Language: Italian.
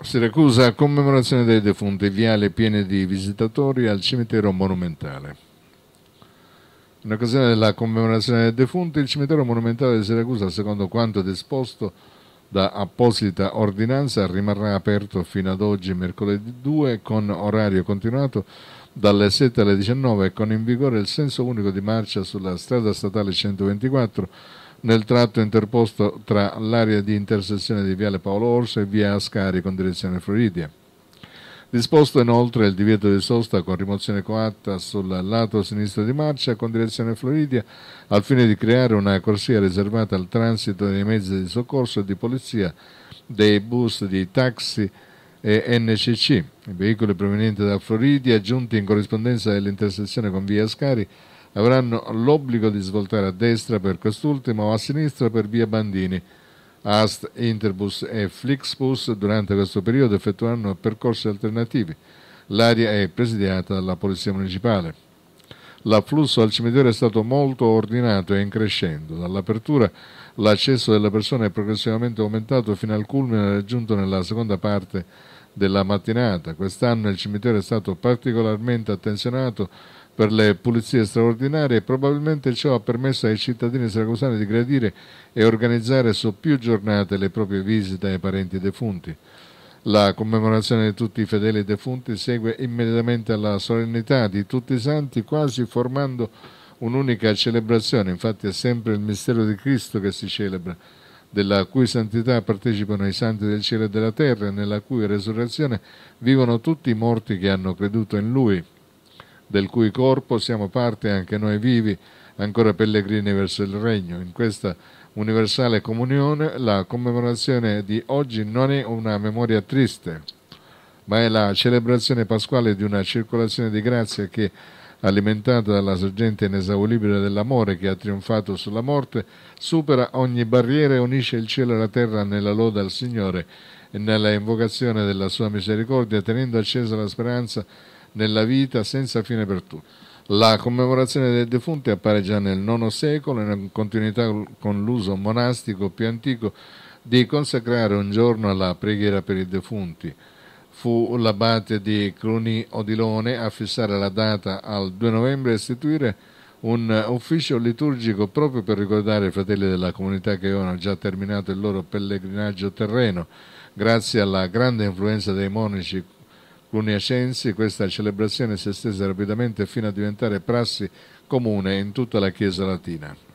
Siracusa, commemorazione dei defunti, viale pieno di visitatori al cimitero monumentale. In occasione della commemorazione dei defunti, il cimitero monumentale di Siracusa, secondo quanto disposto da apposita ordinanza, rimarrà aperto fino ad oggi, mercoledì 2, con orario continuato dalle 7 alle 19 e con in vigore il senso unico di marcia sulla strada statale 124 nel tratto interposto tra l'area di intersezione di Viale Paolo Orso e Via Ascari con direzione Floridia. Disposto inoltre il divieto di sosta con rimozione coatta sul lato sinistro di marcia con direzione Floridia al fine di creare una corsia riservata al transito dei mezzi di soccorso e di polizia, dei bus, di taxi, e NCC. I veicoli provenienti da Floridia giunti in corrispondenza dell'intersezione con Via Ascari avranno l'obbligo di svoltare a destra per quest'ultima o a sinistra per via Bandini. AST, Interbus e Flixbus durante questo periodo effettueranno percorsi alternativi. L'area è presidiata dalla Polizia Municipale. L'afflusso al cimitero è stato molto ordinato e increscendo. Dall'apertura l'accesso delle persone è progressivamente aumentato fino al culmine raggiunto nella seconda parte della mattinata. Quest'anno il cimitero è stato particolarmente attenzionato per le pulizie straordinarie e probabilmente ciò ha permesso ai cittadini siracusani di gradire e organizzare su più giornate le proprie visite ai parenti defunti. La commemorazione di tutti i fedeli defunti segue immediatamente alla solennità di tutti i santi, quasi formando un'unica celebrazione. Infatti è sempre il mistero di Cristo che si celebra della cui santità partecipano i santi del cielo e della terra, nella cui resurrezione vivono tutti i morti che hanno creduto in Lui, del cui corpo siamo parte anche noi vivi, ancora pellegrini verso il Regno. In questa universale comunione la commemorazione di oggi non è una memoria triste, ma è la celebrazione pasquale di una circolazione di grazia che alimentata dalla sorgente inesauribile dell'amore che ha trionfato sulla morte, supera ogni barriera e unisce il cielo e la terra nella lode al Signore e nella invocazione della sua misericordia, tenendo accesa la speranza nella vita senza fine per tutti. La commemorazione dei defunti appare già nel IX secolo, in continuità con l'uso monastico più antico di consacrare un giorno alla preghiera per i defunti fu l'abate di Cluny Odilone a fissare la data al 2 novembre e istituire un ufficio liturgico proprio per ricordare i fratelli della comunità che avevano già terminato il loro pellegrinaggio terreno. Grazie alla grande influenza dei monaci cluniacensi, questa celebrazione si estese rapidamente fino a diventare prassi comune in tutta la Chiesa latina.